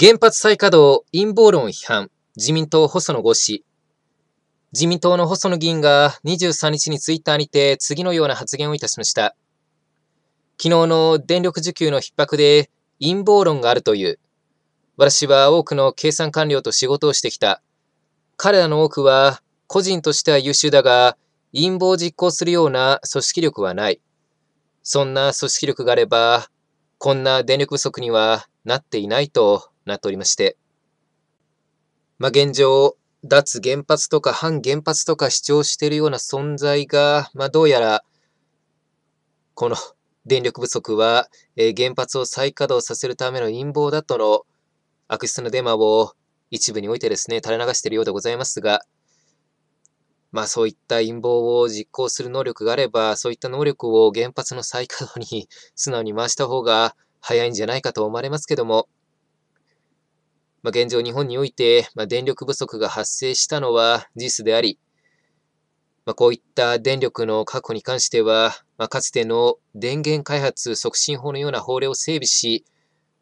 原発再稼働陰謀論批判、自民党細野五氏。自民党の細野議員が23日にツイッターにて次のような発言をいたしました。昨日の電力需給の逼迫で陰謀論があるという。私は多くの計算官僚と仕事をしてきた。彼らの多くは個人としては優秀だが、陰謀を実行するような組織力はない。そんな組織力があれば、こんな電力不足にはなっていないとなっておりまして、まあ、現状、脱原発とか反原発とか主張しているような存在が、まあ、どうやら、この電力不足は、えー、原発を再稼働させるための陰謀だとの悪質なデマを一部においてですね、垂れ流しているようでございますが、まあそういった陰謀を実行する能力があれば、そういった能力を原発の再稼働に素直に回した方が早いんじゃないかと思われますけども、まあ、現状日本において、まあ、電力不足が発生したのは事実であり、まあ、こういった電力の確保に関しては、まあ、かつての電源開発促進法のような法令を整備し、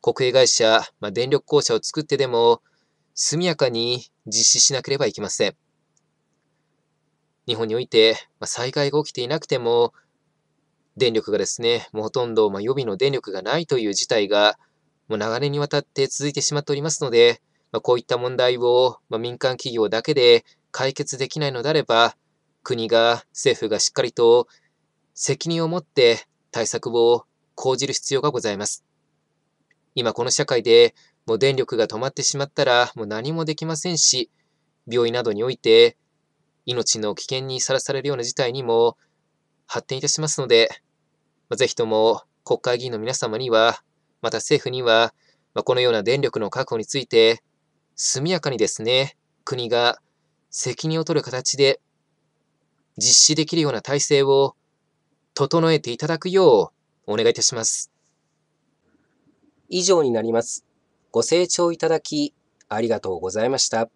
国営会社、まあ、電力公社を作ってでも、速やかに実施しなければいけません。日本において、ま災害が起きていなくても、電力がですね、もうほとんど、ま予備の電力がないという事態がもう長年にわたって続いてしまっておりますので、まあ、こういった問題を、まあ、民間企業だけで解決できないのであれば、国が、政府がしっかりと責任を持って対策を講じる必要がございます。今この社会でもう電力が止まってしまったらもう何もできませんし、病院などにおいて命の危険にさらされるような事態にも発展いたしますので、ぜひとも国会議員の皆様にはまた政府には、まこのような電力の確保について、速やかにですね、国が責任を取る形で実施できるような体制を整えていただくようお願いいたします。以上になります。ご清聴いただきありがとうございました。